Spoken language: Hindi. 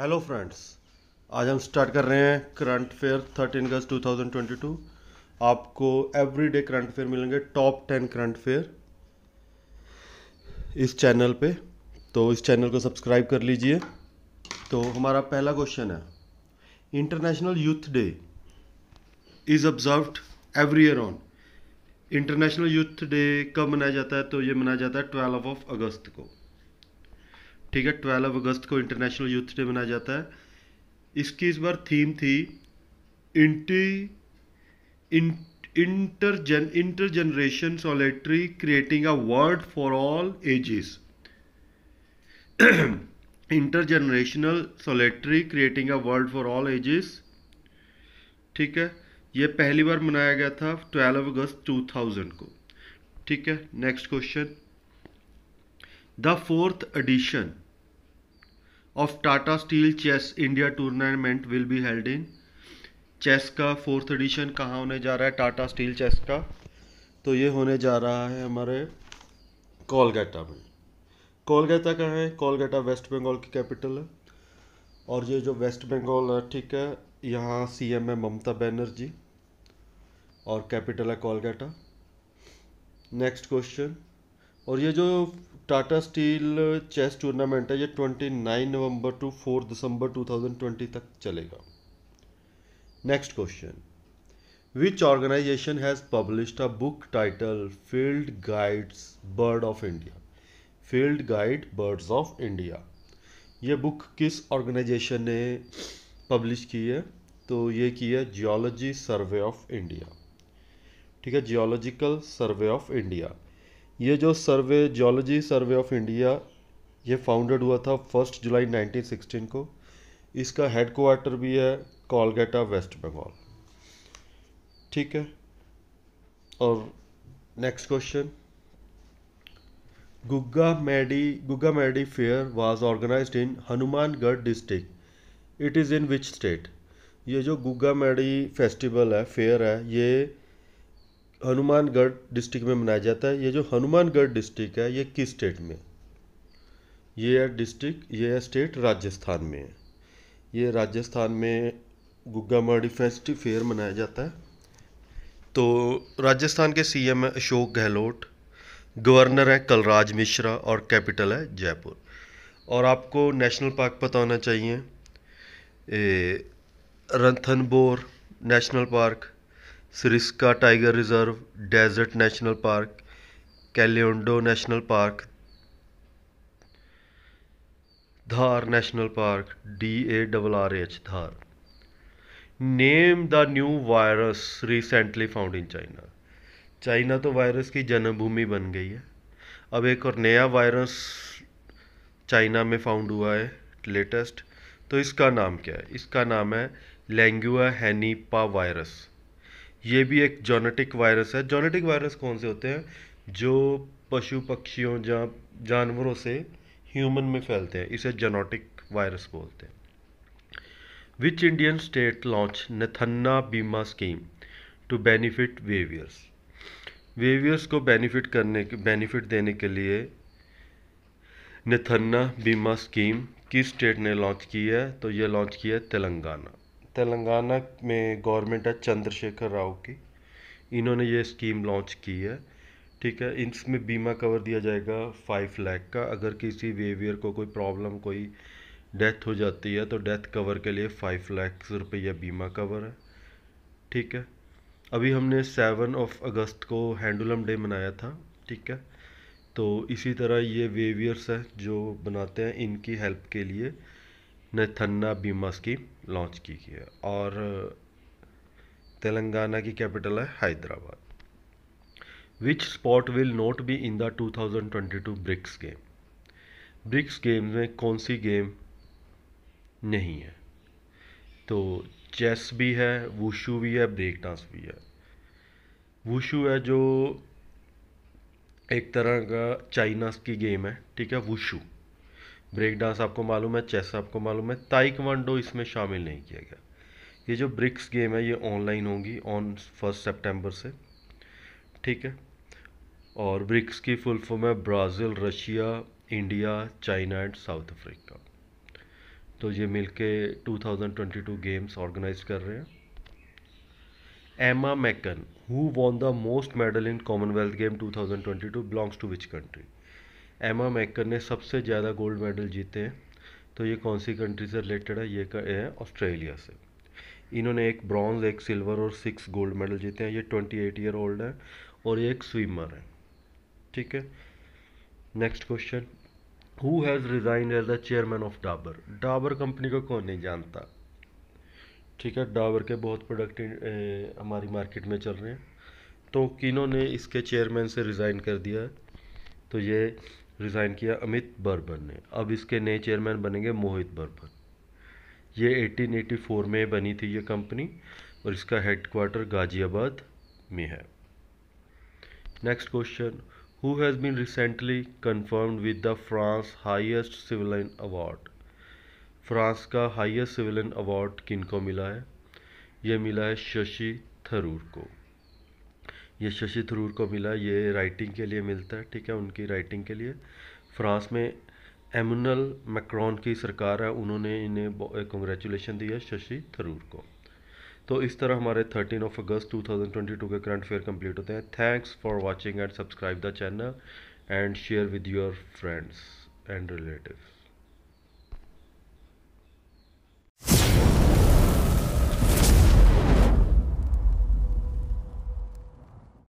हेलो फ्रेंड्स आज हम स्टार्ट कर रहे हैं करंट अफेयर थर्टीन अगस्त 2022 आपको एवरी डे करंट अफेयर मिलेंगे टॉप टेन करंट अफेयर इस चैनल पे तो इस चैनल को सब्सक्राइब कर लीजिए तो हमारा पहला क्वेश्चन है international youth day is observed every year on international youth day कब मनाया जाता है तो ये मनाया जाता है ट्वेल्व ऑफ अगस्त को ठीक है ट्वेल्व अगस्त को इंटरनेशनल यूथ डे मनाया जाता है इसकी इस बार थीम थी इंटी जन inter generation solidarity creating a world for all ages generational solidarity creating a world for all ages ठीक है ये पहली बार मनाया गया था 12 अगस्त 2000 को ठीक है next question the fourth edition of Tata Steel chess India tournament will be held in chess का फोर्थ एडिशन कहाँ होने जा रहा है टाटा स्टील चेस का तो ये होने जा रहा है हमारे कोलकाता में कोलकाता कहाँ है कोलकाता वेस्ट बंगाल की कैपिटल है और ये जो वेस्ट बंगाल है ठीक है यहाँ सीएम है ममता बनर्जी और कैपिटल है कोलकाता नेक्स्ट क्वेश्चन और ये जो टाटा स्टील चेस टूर्नामेंट है ये 29 नवंबर टू 4 दिसंबर 2020 तक चलेगा next question which organisation has published a book title field guides bird of India field guide birds of India ये बुक किस ऑर्गेनाइजेशन ने पब्लिश की है तो ये की है जियोलॉजी सर्वे ऑफ इंडिया ठीक है जियोलॉजिकल सर्वे ऑफ इंडिया ये जो survey geology survey of India ये फाउंडेड हुआ था फर्स्ट जुलाई 1916 को इसका हेड क्वार्टर भी है कोलकाता वेस्ट बंगाल ठीक है और next question Gogamedi Gogamedi fair was organised in Hanumangarh district it is in which state ये जो गुग्गा मैडी फेस्टिवल है फेयर है ये हनुमानगढ़ डिस्ट्रिक्ट में मनाया जाता है ये जो हनुमानगढ़ डिस्ट्रिक्ट है ये किस स्टेट में ये है डिस्ट्रिक्ट ये है स्टेट राजस्थान में है ये राजस्थान में गुग्गा माड़ी फेस्टिव फेयर मनाया जाता है तो राजस्थान के सीएम है अशोक गहलोत गवर्नर है कलराज मिश्रा और कैपिटल है जयपुर और आपको नेशनल पार्क पता होना चाहिए Ranthambore national park Sariska tiger reserve desert national park Keoladeo national park Dhar national park D A double R H Dhar name the new virus recently found in China China तो वायरस की जन्मभूमि बन गई है अब एक और नया वायरस चाइना में फाउंड हुआ है लेटेस्ट तो इसका नाम क्या है इसका नाम है लेंगुआ हैनीपा वायरस ये भी एक जोनेटिक वायरस है जोनेटिक वायरस कौन से होते हैं जो पशु पक्षियों या जानवरों से ह्यूमन में फैलते हैं इसे जोनोटिक वायरस बोलते हैं which Indian state launch Nethanna Bima scheme to benefit weavers weavers को बेनिफिट करने के बेनिफिट देने के लिए नथन्ना बीमा स्कीम किस स्टेट ने लॉन्च की है तो यह लॉन्च किया है तेलंगाना तेलंगाना में गवर्नमेंट है चंद्रशेखर राव की इन्होंने ये स्कीम लॉन्च की है ठीक है इसमें बीमा कवर दिया जाएगा फाइव लैख का अगर किसी बिहेवियर को कोई प्रॉब्लम कोई डेथ हो जाती है तो डेथ कवर के लिए फाइव लैख रुपया बीमा कवर है ठीक है अभी हमने सेवन ऑफ अगस्त को हैंडुलम डे मनाया था ठीक है तो इसी तरह ये वेवियर्स हैं जो बनाते हैं इनकी हेल्प के लिए ने थन्ना बीमा स्कीम लॉन्च की है और तेलंगाना की कैपिटल है Hyderabad which sport will not be in the 2022 BRICS game BRICS game में कौन सी गेम नहीं है तो चेस भी है वुशू भी है ब्रेक डांस भी है वुशू है जो एक तरह का चाइना की गेम है ठीक है वुशू ब्रेक डांस आपको मालूम है चेस आपको मालूम है ताइकवांडो इसमें शामिल नहीं किया गया ये जो ब्रिक्स गेम है ये ऑनलाइन होंगी ऑन फर्स्ट सेप्टेम्बर से ठीक है और ब्रिक्स की फुल फॉर्म है Brazil Russia India China and South Africa तो ये मिलके 2022 गेम्स ऑर्गेनाइज कर रहे हैं Emma McKeon who won the most medal in Commonwealth game 2022 belongs to which country Emma McKeon ने सबसे ज़्यादा गोल्ड मेडल जीते हैं तो ये कौन सी कंट्री से रिलेटेड है ये है ऑस्ट्रेलिया से इन्होंने एक ब्रॉन्ज एक सिल्वर और सिक्स गोल्ड मेडल जीते हैं ये ट्वेंटी एट ईयर ओल्ड है और ये एक स्विमर है ठीक है next question who has resign as the chairman of Dabur Dabur company को कौन नहीं जानता ठीक है डाबर के बहुत प्रोडक्ट हमारी मार्केट में चल रहे हैं तो किनों ने इसके चेयरमैन से रिज़ाइन कर दिया है तो ये रिज़ाइन किया अमित बर्बन ने अब इसके नए चेयरमैन बनेंगे मोहित बर्बन ये 1884 में बनी थी ये कंपनी और इसका हेडक्वार्टर गाज़ियाबाद में है next question who has been recently confirmed with the France highest civilian award France का हाईएस्ट सिविलियन अवार्ड किनको मिला है यह मिला है शशि थरूर को ये शशि थरूर को मिला ये राइटिंग के लिए मिलता है ठीक है उनकी राइटिंग के लिए फ्रांस में एमुनल मैक्रॉन की सरकार है उन्होंने इन्हें कॉन्ग्रेचुलेशन दिया शशि थरूर को तो इस तरह हमारे 13 ऑफ अगस्त 2022 के करंट अफेयर कंप्लीट होते हैं thanks for watching and subscribe the channel and share with your friends and relatives